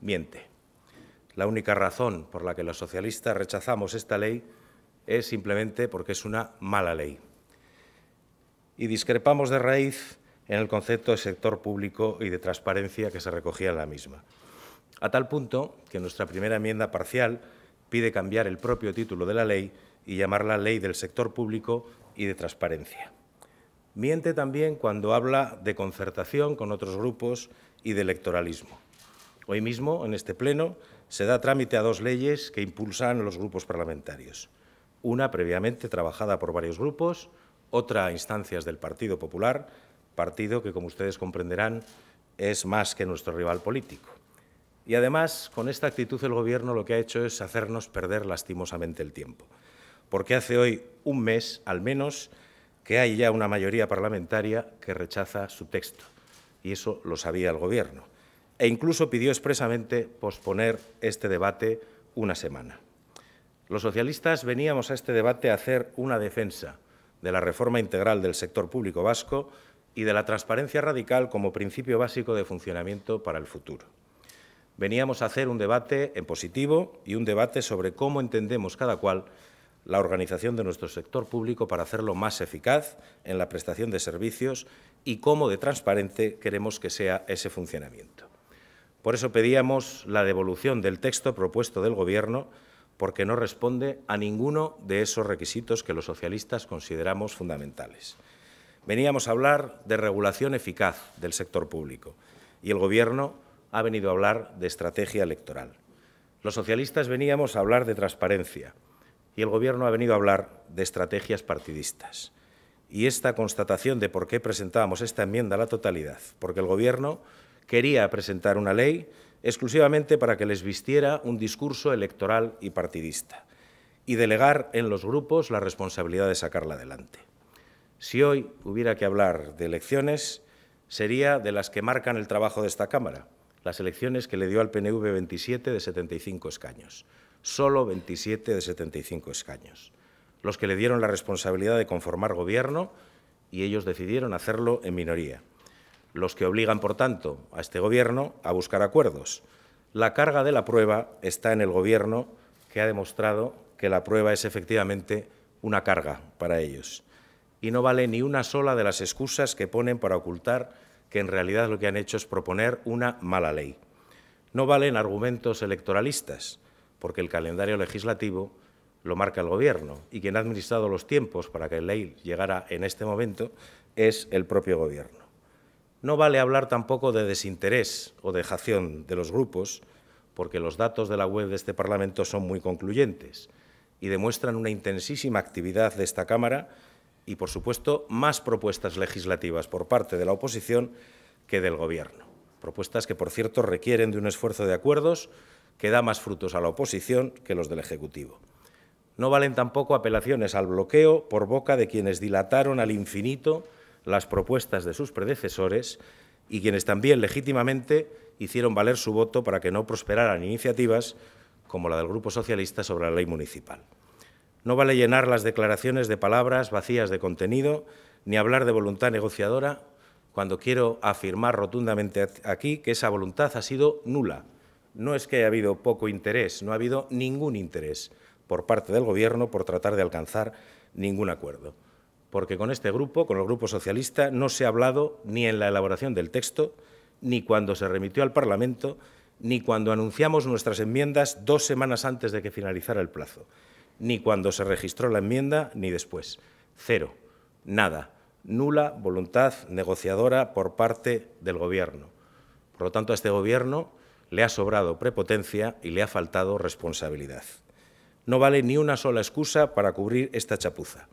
miente. La única razón por la que los socialistas rechazamos esta ley es simplemente porque es una mala ley. Y discrepamos de raíz en el concepto de sector público y de transparencia que se recogía en la misma. A tal punto que nuestra primera enmienda parcial pide cambiar el propio título de la ley y llamarla Ley del Sector Público y de Transparencia. Miente también cuando habla de concertación con otros grupos y de electoralismo. Hoy mismo, en este Pleno, se da trámite a dos leyes que impulsan los grupos parlamentarios. Una previamente trabajada por varios grupos, otra a instancias del Partido Popular, partido que, como ustedes comprenderán, es más que nuestro rival político. Y además, con esta actitud el Gobierno lo que ha hecho es hacernos perder lastimosamente el tiempo. Porque hace hoy un mes, al menos, que hay ya una mayoría parlamentaria que rechaza su texto. Y eso lo sabía el Gobierno e incluso pidió expresamente posponer este debate una semana. Los socialistas veníamos a este debate a hacer una defensa de la reforma integral del sector público vasco y de la transparencia radical como principio básico de funcionamiento para el futuro. Veníamos a hacer un debate en positivo y un debate sobre cómo entendemos cada cual la organización de nuestro sector público para hacerlo más eficaz en la prestación de servicios y cómo de transparente queremos que sea ese funcionamiento. Por eso pedíamos la devolución del texto propuesto del Gobierno, porque no responde a ninguno de esos requisitos que los socialistas consideramos fundamentales. Veníamos a hablar de regulación eficaz del sector público y el Gobierno ha venido a hablar de estrategia electoral. Los socialistas veníamos a hablar de transparencia y el Gobierno ha venido a hablar de estrategias partidistas. Y esta constatación de por qué presentábamos esta enmienda a la totalidad, porque el Gobierno quería presentar una ley exclusivamente para que les vistiera un discurso electoral y partidista y delegar en los grupos la responsabilidad de sacarla adelante. Si hoy hubiera que hablar de elecciones, sería de las que marcan el trabajo de esta Cámara, las elecciones que le dio al PNV 27 de 75 escaños, solo 27 de 75 escaños, los que le dieron la responsabilidad de conformar gobierno y ellos decidieron hacerlo en minoría los que obligan, por tanto, a este Gobierno a buscar acuerdos. La carga de la prueba está en el Gobierno, que ha demostrado que la prueba es efectivamente una carga para ellos. Y no vale ni una sola de las excusas que ponen para ocultar que en realidad lo que han hecho es proponer una mala ley. No valen argumentos electoralistas, porque el calendario legislativo lo marca el Gobierno y quien ha administrado los tiempos para que la ley llegara en este momento es el propio Gobierno. No vale hablar tampoco de desinterés o dejación de los grupos, porque los datos de la web de este Parlamento son muy concluyentes y demuestran una intensísima actividad de esta Cámara y, por supuesto, más propuestas legislativas por parte de la oposición que del Gobierno. Propuestas que, por cierto, requieren de un esfuerzo de acuerdos que da más frutos a la oposición que los del Ejecutivo. No valen tampoco apelaciones al bloqueo por boca de quienes dilataron al infinito las propuestas de sus predecesores y quienes también legítimamente hicieron valer su voto para que no prosperaran iniciativas como la del Grupo Socialista sobre la ley municipal. No vale llenar las declaraciones de palabras vacías de contenido ni hablar de voluntad negociadora cuando quiero afirmar rotundamente aquí que esa voluntad ha sido nula. No es que haya habido poco interés, no ha habido ningún interés por parte del Gobierno por tratar de alcanzar ningún acuerdo porque con este grupo, con el Grupo Socialista, no se ha hablado ni en la elaboración del texto, ni cuando se remitió al Parlamento, ni cuando anunciamos nuestras enmiendas dos semanas antes de que finalizara el plazo, ni cuando se registró la enmienda, ni después. Cero, nada, nula voluntad negociadora por parte del Gobierno. Por lo tanto, a este Gobierno le ha sobrado prepotencia y le ha faltado responsabilidad. No vale ni una sola excusa para cubrir esta chapuza.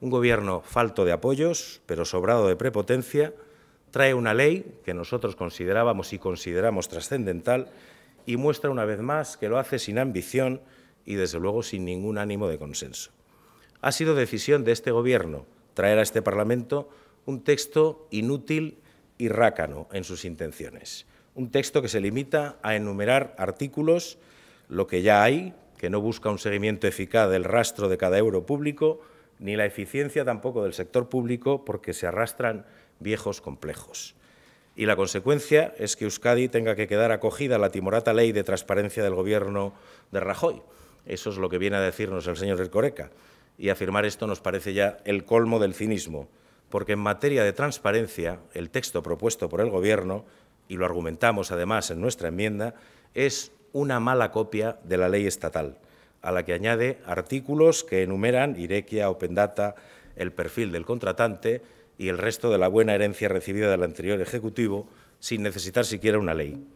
Un gobierno falto de apoyos, pero sobrado de prepotencia, trae una ley que nosotros considerábamos y consideramos trascendental y muestra una vez más que lo hace sin ambición y desde luego sin ningún ánimo de consenso. Ha sido decisión de este Gobierno traer a este Parlamento un texto inútil y rácano en sus intenciones, un texto que se limita a enumerar artículos, lo que ya hay, que no busca un seguimiento eficaz del rastro de cada euro público, ni la eficiencia tampoco del sector público porque se arrastran viejos complejos. Y la consecuencia es que Euskadi tenga que quedar acogida a la timorata ley de transparencia del gobierno de Rajoy. Eso es lo que viene a decirnos el señor Ercoreca. Y afirmar esto nos parece ya el colmo del cinismo, porque en materia de transparencia, el texto propuesto por el gobierno, y lo argumentamos además en nuestra enmienda, es una mala copia de la ley estatal a la que añade artículos que enumeran Irequia, Open Data, el perfil del contratante y el resto de la buena herencia recibida del anterior Ejecutivo, sin necesitar siquiera una ley.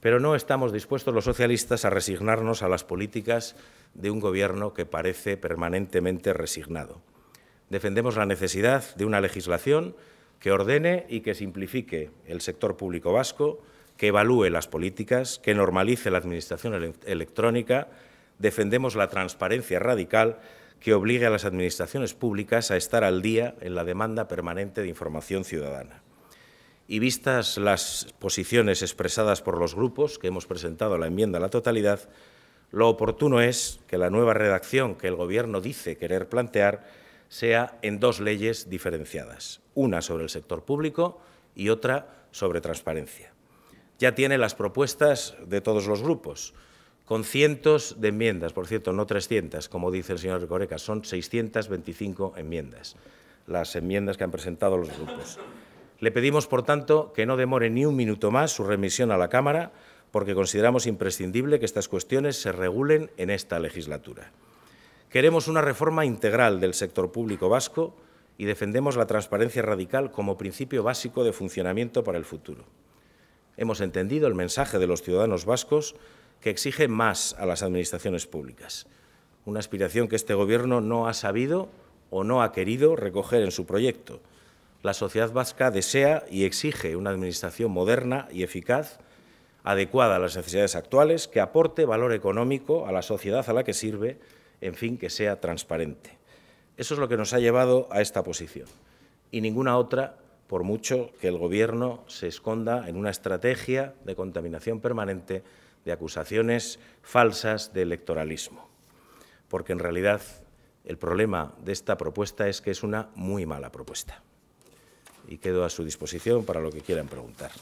Pero no estamos dispuestos los socialistas a resignarnos a las políticas de un Gobierno que parece permanentemente resignado. Defendemos la necesidad de una legislación que ordene y que simplifique el sector público vasco, que evalúe las políticas, que normalice la administración electrónica, defendemos la transparencia radical que obligue a las administraciones públicas a estar al día en la demanda permanente de información ciudadana. Y vistas las posiciones expresadas por los grupos que hemos presentado la enmienda a la totalidad, lo oportuno es que la nueva redacción que el Gobierno dice querer plantear sea en dos leyes diferenciadas, una sobre el sector público y otra sobre transparencia. Ya tiene las propuestas de todos los grupos, con cientos de enmiendas, por cierto, no 300, como dice el señor Coreca, son 625 enmiendas, las enmiendas que han presentado los grupos. Le pedimos, por tanto, que no demore ni un minuto más su remisión a la Cámara, porque consideramos imprescindible que estas cuestiones se regulen en esta legislatura. Queremos una reforma integral del sector público vasco y defendemos la transparencia radical como principio básico de funcionamiento para el futuro. Hemos entendido el mensaje de los ciudadanos vascos que exige más a las administraciones públicas. Una aspiración que este Gobierno no ha sabido o no ha querido recoger en su proyecto. La sociedad vasca desea y exige una administración moderna y eficaz, adecuada a las necesidades actuales, que aporte valor económico a la sociedad a la que sirve, en fin, que sea transparente. Eso es lo que nos ha llevado a esta posición. Y ninguna otra, por mucho que el Gobierno se esconda en una estrategia de contaminación permanente de acusaciones falsas de electoralismo, porque en realidad el problema de esta propuesta es que es una muy mala propuesta. Y quedo a su disposición para lo que quieran preguntar.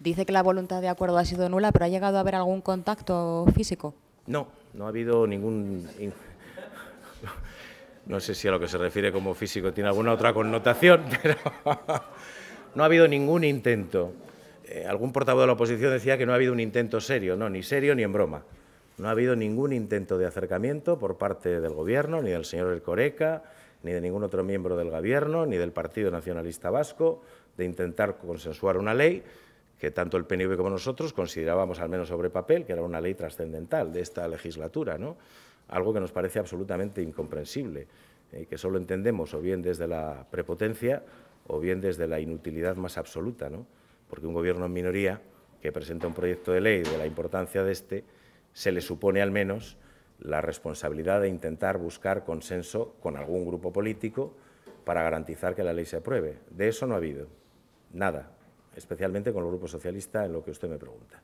Dice que la voluntad de acuerdo ha sido nula, pero ¿ha llegado a haber algún contacto físico? No, no ha habido ningún... No sé si a lo que se refiere como físico tiene alguna otra connotación, pero no ha habido ningún intento eh, algún portavoz de la oposición decía que no ha habido un intento serio, no, ni serio ni en broma. No ha habido ningún intento de acercamiento por parte del Gobierno, ni del señor El Coreca, ni de ningún otro miembro del Gobierno, ni del Partido Nacionalista Vasco, de intentar consensuar una ley que tanto el PNV como nosotros considerábamos, al menos sobre papel, que era una ley trascendental de esta legislatura, ¿no? algo que nos parece absolutamente incomprensible, y eh, que solo entendemos o bien desde la prepotencia o bien desde la inutilidad más absoluta. ¿no? porque un gobierno en minoría que presenta un proyecto de ley de la importancia de este, se le supone al menos la responsabilidad de intentar buscar consenso con algún grupo político para garantizar que la ley se apruebe. De eso no ha habido nada, especialmente con el Grupo Socialista en lo que usted me pregunta.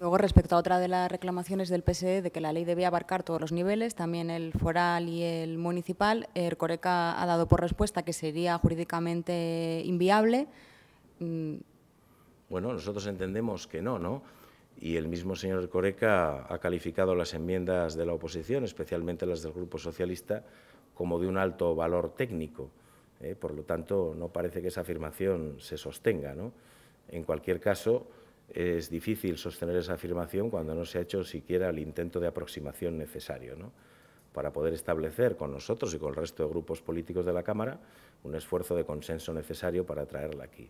Luego, respecto a otra de las reclamaciones del PSE de que la ley debía abarcar todos los niveles, también el foral y el municipal, el Coreca ha dado por respuesta que sería jurídicamente inviable. Mm. Bueno, nosotros entendemos que no, ¿no? y el mismo señor Coreca ha calificado las enmiendas de la oposición, especialmente las del Grupo Socialista, como de un alto valor técnico. ¿eh? por lo tanto, no parece que esa afirmación se sostenga. ¿no? En cualquier caso, es difícil sostener esa afirmación cuando no se ha hecho siquiera el intento de aproximación necesario, para poder establecer con nosotros y con el resto de grupos políticos de la Cámara un esfuerzo de consenso necesario para traerla aquí.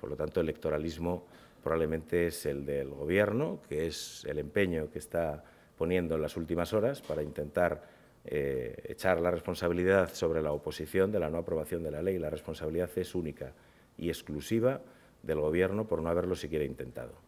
Por lo tanto, el electoralismo probablemente es el del Gobierno, que es el empeño que está poniendo en las últimas horas para intentar eh, echar la responsabilidad sobre la oposición de la no aprobación de la ley. La responsabilidad es única y exclusiva del gobierno por no haberlo siquiera intentado.